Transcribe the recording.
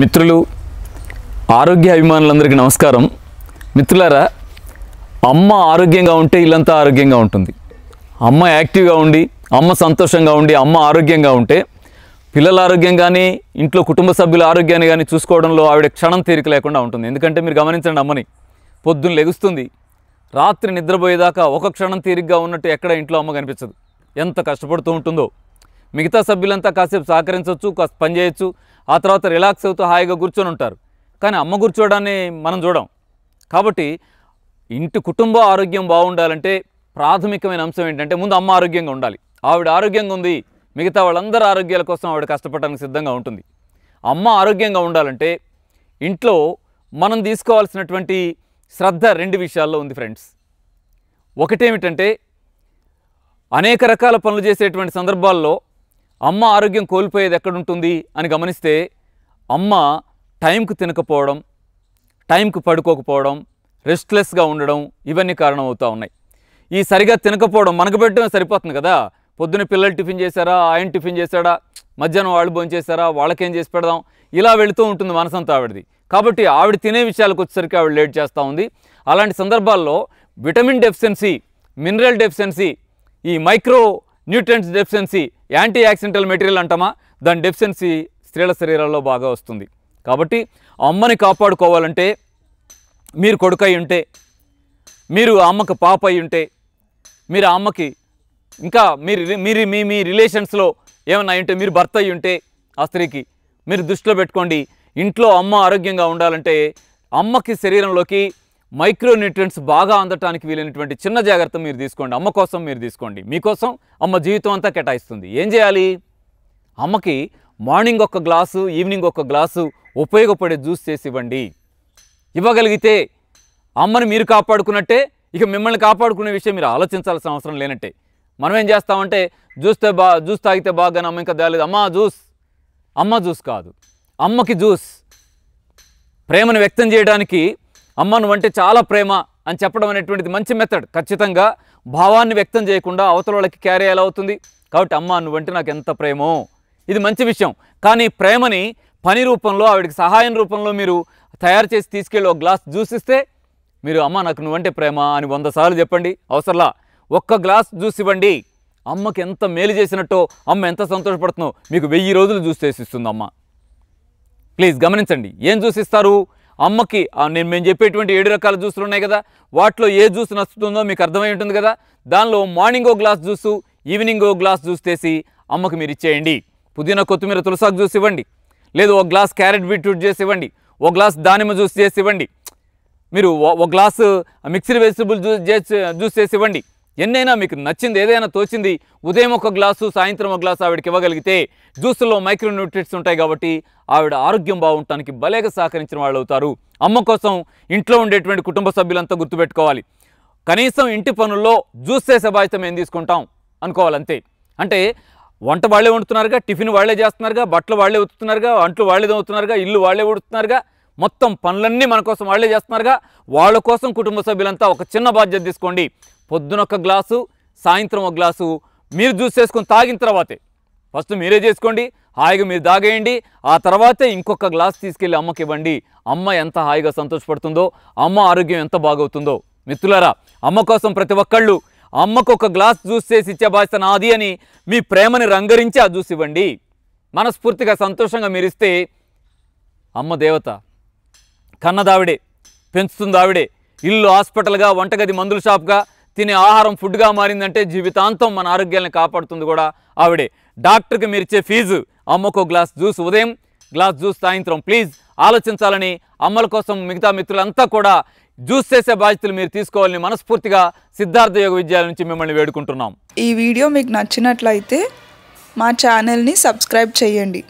మిత్రులు ఆరోగ్య అభిమానులందరికీ నమస్కారం మిత్రులారా అమ్మ ఆరోగ్యంగా ఉంటే ఇల్లంతా ఆరోగ్యంగా ఉంటుంది అమ్మ యాక్టివ్గా ఉండి అమ్మ సంతోషంగా ఉండి అమ్మ ఆరోగ్యంగా ఉంటే పిల్లల ఆరోగ్యం కానీ ఇంట్లో కుటుంబ సభ్యుల ఆరోగ్యాన్ని కానీ చూసుకోవడంలో ఆవిడ క్షణం తీరిక లేకుండా ఉంటుంది ఎందుకంటే మీరు గమనించండి అమ్మని పొద్దున్న లెగుస్తుంది రాత్రి నిద్రపోయేదాకా ఒక క్షణం తీరిగ్గా ఉన్నట్టు ఎక్కడ ఇంట్లో అమ్మ కనిపించదు ఎంత కష్టపడుతూ ఉంటుందో మిగతా సభ్యులంతా కాసేపు సహకరించవచ్చు కాస్త పనిచేయొచ్చు ఆ తర్వాత రిలాక్స్ అవుతూ హాయిగా కూర్చొని ఉంటారు కానీ అమ్మ కూర్చోవడాన్ని మనం చూడం కాబట్టి ఇంటి కుటుంబ ఆరోగ్యం బాగుండాలంటే ప్రాథమికమైన అంశం ఏంటంటే ముందు అమ్మ ఆరోగ్యంగా ఉండాలి ఆవిడ ఆరోగ్యంగా ఉంది మిగతా వాళ్ళందరి ఆరోగ్యాల కోసం ఆవిడ కష్టపడడానికి సిద్ధంగా ఉంటుంది అమ్మ ఆరోగ్యంగా ఉండాలంటే ఇంట్లో మనం తీసుకోవాల్సినటువంటి శ్రద్ధ రెండు విషయాల్లో ఉంది ఫ్రెండ్స్ ఒకటేమిటంటే అనేక రకాల పనులు చేసేటువంటి సందర్భాల్లో అమ్మ ఆరోగ్యం కోల్పోయేది ఎక్కడుంటుంది అని గమనిస్తే అమ్మ టైంకు తినకపోవడం టైంకు పడుకోకపోవడం రెస్ట్లెస్గా ఉండడం ఇవన్నీ కారణం అవుతూ ఉన్నాయి ఈ సరిగా తినకపోవడం మనకు పెట్టడం సరిపోతుంది కదా పొద్దున్న పిల్లలు టిఫిన్ చేశారా ఆయన టిఫిన్ చేశాడా మధ్యాహ్నం వాళ్ళు భోంచేశారా వాళ్ళకేం చేసి పెడదాం ఇలా వెళుతూ ఉంటుంది మనసంతా ఆవిడది కాబట్టి ఆవిడ తినే విషయాలకు వచ్చేసరికి ఆవిడ లేట్ చేస్తూ ఉంది అలాంటి సందర్భాల్లో విటమిన్ డెఫిషియన్సీ మినరల్ డెఫిషియన్సీ ఈ micro nutrients deficiency anti accidental material అంటామా దాని డెఫిషియన్సీ స్త్రీల శరీరాల్లో బాగా వస్తుంది కాబట్టి అమ్మని కాపాడుకోవాలంటే మీరు కొడుకై ఉంటే మీరు అమ్మకు పాప అయి ఉంటే మీరు అమ్మకి ఇంకా మీరు మీరు మీ మీ రిలేషన్స్లో ఏమన్నా ఉంటే మీరు భర్త అయి ఉంటే ఆ స్త్రీకి మీరు దృష్టిలో పెట్టుకోండి ఇంట్లో అమ్మ ఆరోగ్యంగా ఉండాలంటే అమ్మకి శరీరంలోకి మైక్రోన్యూట్రియంట్స్ బాగా అందటానికి వీలైనటువంటి చిన్న జాగ్రత్త మీరు తీసుకోండి అమ్మ కోసం మీరు తీసుకోండి మీకోసం అమ్మ జీవితం అంతా కేటాయిస్తుంది ఏం చేయాలి అమ్మకి మార్నింగ్ ఒక గ్లాసు ఈవినింగ్ ఒక గ్లాసు ఉపయోగపడే జ్యూస్ చేసి ఇవ్వండి ఇవ్వగలిగితే అమ్మని మీరు కాపాడుకున్నట్టే ఇక మిమ్మల్ని కాపాడుకునే విషయం మీరు ఆలోచించాల్సిన అవసరం లేనట్టే మనం ఏం చేస్తామంటే జ్యూస్తే బా జ్యూస్ తాగితే బాగా అమ్మ ఇంకా తేలేదు అమ్మ జ్యూస్ అమ్మ జ్యూస్ కాదు అమ్మకి జ్యూస్ ప్రేమను వ్యక్తం చేయడానికి అమ్మ నువ్వంటే చాలా ప్రేమ అని చెప్పడం అనేటువంటిది మంచి మెథడ్ ఖచ్చితంగా భావాన్ని వ్యక్తం చేయకుండా అవతల వాళ్ళకి క్యారీ ఎలా అవుతుంది కాబట్టి అమ్మ నువ్వంటే నాకు ఎంత ప్రేమో ఇది మంచి విషయం కానీ ప్రేమని పని రూపంలో ఆవిడకి సహాయం రూపంలో మీరు తయారు చేసి తీసుకెళ్ళి ఒక గ్లాస్ జ్యూస్ ఇస్తే మీరు అమ్మ నాకు నువ్వంటే ప్రేమ అని వంద సార్లు చెప్పండి అవసరంలా ఒక్క గ్లాస్ జ్యూస్ ఇవ్వండి అమ్మకి ఎంత మేలు చేసినట్టో అమ్మ ఎంత సంతోషపడుతుందో మీకు వెయ్యి రోజులు జ్యూస్ చేసి ఇస్తుంది అమ్మ ప్లీజ్ గమనించండి ఏం జ్యూస్ ఇస్తారు అమ్మకి నేను మేము చెప్పేటువంటి ఏడు రకాల జ్యూసులు ఉన్నాయి కదా వాటిలో ఏ జ్యూస్ నచ్చుతుందో మీకు అర్థమై ఉంటుంది కదా దానిలో మార్నింగ్ ఓ గ్లాస్ జ్యూసు ఈవినింగ్ ఓ గ్లాస్ జ్యూస్ తీసి అమ్మకి మీరు ఇచ్చేయండి పుదీనా కొత్తిమీర తులసాకు జ్యూస్ ఇవ్వండి లేదు ఒక గ్లాస్ క్యారెట్ బీట్రూట్ చేసి ఇవ్వండి ఒక గ్లాస్ దానిమ్మ జ్యూస్ చేసి ఇవ్వండి మీరు ఒక glass mixed vegetable juice juice చేసి ఇవ్వండి ఎన్నైనా మీకు నచ్చింది ఏదైనా తోచింది ఉదయం ఒక గ్లాసు సాయంత్రం ఒక గ్లాసు ఆవిడకి ఇవ్వగలిగితే జ్యూసుల్లో మైక్రోన్యూట్రిట్స్ ఉంటాయి కాబట్టి ఆవిడ ఆరోగ్యం బాగుంటానికి భలేగా సహకరించిన వాళ్ళు అవుతారు అమ్మ కోసం ఇంట్లో ఉండేటువంటి కుటుంబ సభ్యులంతా గుర్తుపెట్టుకోవాలి కనీసం ఇంటి పనుల్లో జ్యూస్ చేసే బాధ్యత మేము తీసుకుంటాం అనుకోవాలంతే అంటే వంట వాళ్ళే వండుతున్నారుగా టిఫిన్ వాళ్ళే చేస్తున్నారుగా బట్టలు వాళ్ళే ఉతున్నారుగా అంట్లు వాళ్లే అవుతున్నారుగా ఇల్లు వాళ్ళే ఉడుతున్నారుగా మొత్తం పనులన్నీ మన కోసం వాళ్ళే చేస్తున్నారుగా వాళ్ళ కోసం కుటుంబ సభ్యులంతా ఒక చిన్న బాధ్యత తీసుకోండి పొద్దున ఒక గ్లాసు సాయంత్రం ఒక గ్లాసు మీరు జ్యూస్ చేసుకొని తాగిన తర్వాతే ఫస్ట్ మీరే చేసుకోండి హాయిగా మీరు తాగేయండి ఆ తర్వాతే ఇంకొక గ్లాస్ తీసుకెళ్ళి అమ్మకి ఇవ్వండి అమ్మ ఎంత హాయిగా సంతోషపడుతుందో అమ్మ ఆరోగ్యం ఎంత బాగవుతుందో మిత్రులారా అమ్మ కోసం ప్రతి ఒక్కళ్ళు అమ్మకు ఒక గ్లాస్ జ్యూస్ చేసి ఇచ్చే బాధ్యత నాది అని మీ ప్రేమని రంగరించి ఆ జ్యూస్ ఇవ్వండి మనస్ఫూర్తిగా సంతోషంగా మీరిస్తే అమ్మ దేవత కన్నదావిడే పెంచుతుందావిడే ఇల్లు హాస్పిటల్గా వంటగది మందుల షాప్గా తినే ఆహారం ఫుడ్గా మారిందంటే జీవితాంతం మన ఆరోగ్యాన్ని కాపాడుతుంది కూడా ఆవిడే డాక్టర్కి మీరిచ్చే ఫీజు అమ్మకో గ్లాస్ జ్యూస్ ఉదయం గ్లాస్ జ్యూస్ సాయంత్రం ప్లీజ్ ఆలోచించాలని అమ్మల కోసం మిగతా మిత్రులంతా కూడా జ్యూస్ చేసే బాధ్యతలు మీరు తీసుకోవాలని మనస్ఫూర్తిగా సిద్ధార్థ యోగ విద్యాల నుంచి మిమ్మల్ని వేడుకుంటున్నాం ఈ వీడియో మీకు నచ్చినట్లయితే మా ఛానల్ని సబ్స్క్రైబ్ చేయండి